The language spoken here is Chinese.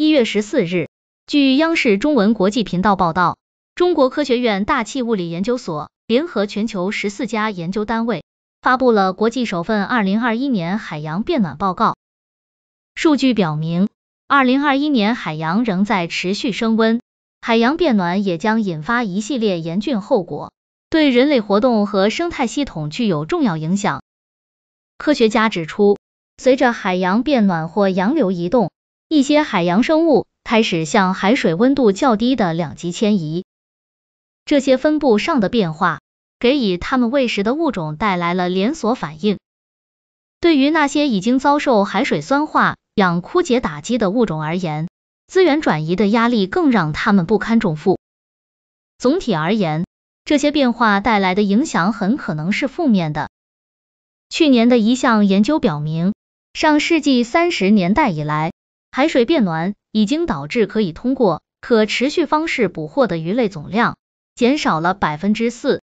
一月十四日，据央视中文国际频道报道，中国科学院大气物理研究所联合全球十四家研究单位，发布了国际首份二零二一年海洋变暖报告。数据表明，二零二一年海洋仍在持续升温，海洋变暖也将引发一系列严峻后果，对人类活动和生态系统具有重要影响。科学家指出，随着海洋变暖或洋流移动，一些海洋生物开始向海水温度较低的两极迁移，这些分布上的变化给以它们喂食的物种带来了连锁反应。对于那些已经遭受海水酸化、氧枯竭打击的物种而言，资源转移的压力更让他们不堪重负。总体而言，这些变化带来的影响很可能是负面的。去年的一项研究表明，上世纪三十年代以来，海水变暖已经导致可以通过可持续方式捕获的鱼类总量减少了百分之四。